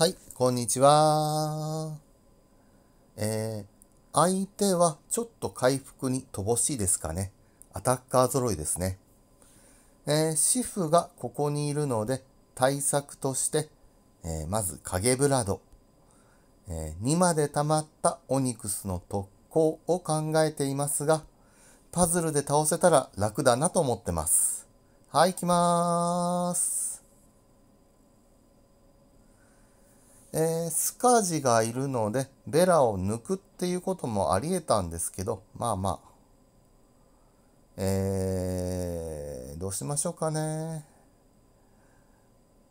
はい、こんにちは。えー、相手はちょっと回復に乏しいですかね。アタッカー揃いですね。えー、シフがここにいるので、対策として、えー、まず影ブラド、えー、2まで溜まったオニクスの特攻を考えていますが、パズルで倒せたら楽だなと思ってます。はい、行きまーす。えー、スカジがいるので、ベラを抜くっていうこともあり得たんですけど、まあまあ、えー、どうしましょうかね。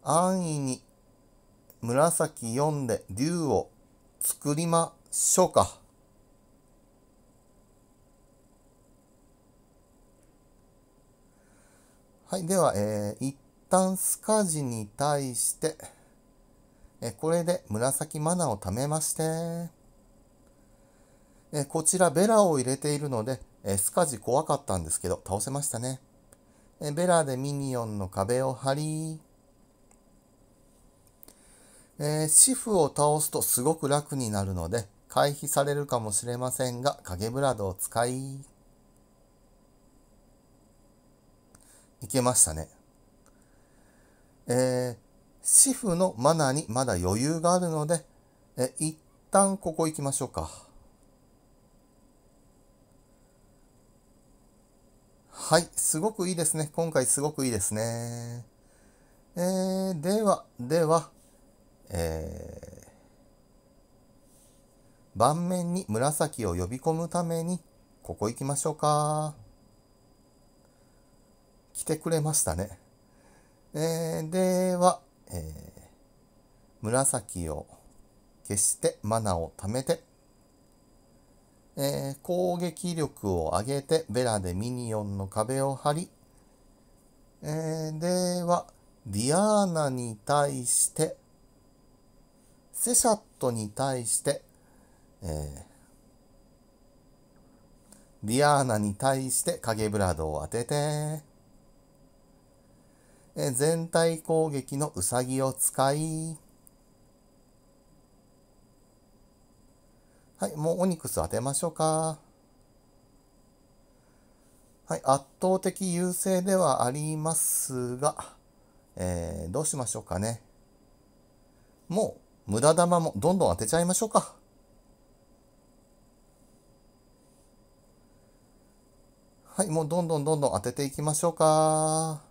安易に紫4で竜を作りましょうか。はい、では、えー、一旦スカジに対して、えこれで紫マナを貯めまして、えこちらベラを入れているので、えスカジ怖かったんですけど、倒せましたね。えベラでミニオンの壁を張り、えー、シフを倒すとすごく楽になるので、回避されるかもしれませんが、影ブラドを使い、いけましたね。えー主婦のマナーにまだ余裕があるので、え一旦ここ行きましょうか。はい、すごくいいですね。今回すごくいいですね。えー、では、では、えー、盤面に紫を呼び込むために、ここ行きましょうか。来てくれましたね。えー、では、紫を消してマナを貯めて、えー、攻撃力を上げてベラでミニオンの壁を張り、えー、ではディアーナに対してセシャットに対して、えー、ディアーナに対して影ブラドを当てて、全体攻撃のウサギを使い、はい、もうオニクス当てましょうか。はい、圧倒的優勢ではありますが、えー、どうしましょうかね。もう、無駄玉もどんどん当てちゃいましょうか。はい、もうどんどんどんどん当てていきましょうか。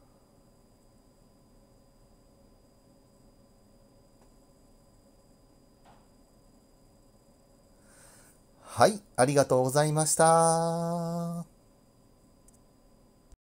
はい、ありがとうございました。